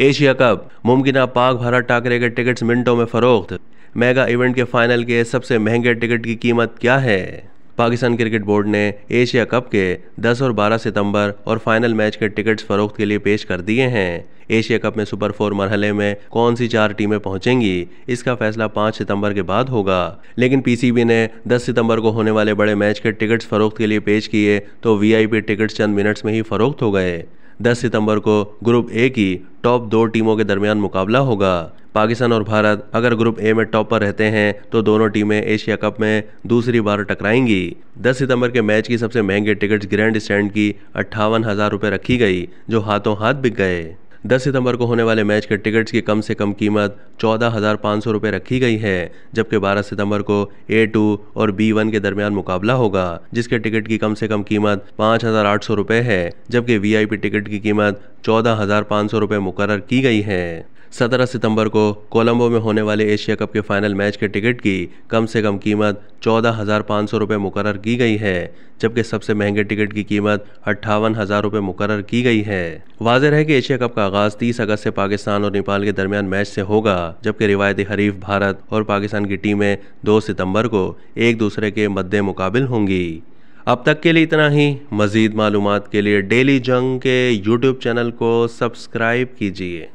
Asia cup मुमकिन पाक भारत टाकरे के टिकट्स मिनटों में फरोख्त मेगा इवेंट के फाइनल के सबसे महंगे टिकट की कीमत क्या है पाकिस्तान क्रिकेट बोर्ड ने एशिया कप के 10 और 12 सितंबर और फाइनल मैच के टिकट्स फरोख्त के लिए पेश कर दिए हैं एशिया कप में सुपर फोर मरहले में कौन सी चार टीमें पहुंचेंगी इसका फैसला 5 सितंबर के बाद होगा लेकिन पीसीबी ने 10 सितंबर को होने वाले बड़े मैच के टिकट्स फरोख्त के लिए पेश किए तो वीआईपी टिकट्स चंद मिनट्स में ही फरोख्त हो गए 10 सितंबर को ग्रुप ए की टॉप दो टीमों के दरमियान मुकाबला होगा पाकिस्तान और भारत अगर ग्रुप ए में टॉप पर रहते हैं तो दोनों टीमें एशिया कप में दूसरी बार टकराएंगी 10 सितंबर के मैच की सबसे महंगे टिकट्स ग्रैंड स्टैंड की अट्ठावन हजार रुपये रखी गई जो हाथों हाथ बिक गए दस सितंबर को होने वाले मैच के टिकट्स की कम से कम कीमत चौदह हज़ार पाँच सौ रुपये रखी गई है जबकि बारह सितंबर को ए टू और बी वन के दरमियान मुकाबला होगा जिसके टिकट की कम से कम कीमत पाँच हज़ार आठ सौ रुपये है जबकि वी आई पी टिकट की कीमत चौदह हज़ार पाँच सौ रुपये मुकर की गई है 17 सितंबर को कोलंबो में होने वाले एशिया कप के फाइनल मैच के टिकट की कम से कम कीमत चौदह हज़ार पाँच सौ रुपये मुकर की गई है जबकि सबसे महंगे टिकट की कीमत अट्ठावन हज़ार रुपये मुकर की गई है वाजह है कि एशिया कप का आगाज़ तीस अगस्त से पाकिस्तान और नेपाल के दरमियान मैच से होगा जबकि रिवायती हरीफ भारत और पाकिस्तान की टीमें दो सितम्बर को एक दूसरे के मद्दे मुकाबल होंगी अब तक के लिए इतना ही मज़ीद मालूम के लिए डेली जंग के यूट्यूब चैनल को सब्सक्राइब कीजिए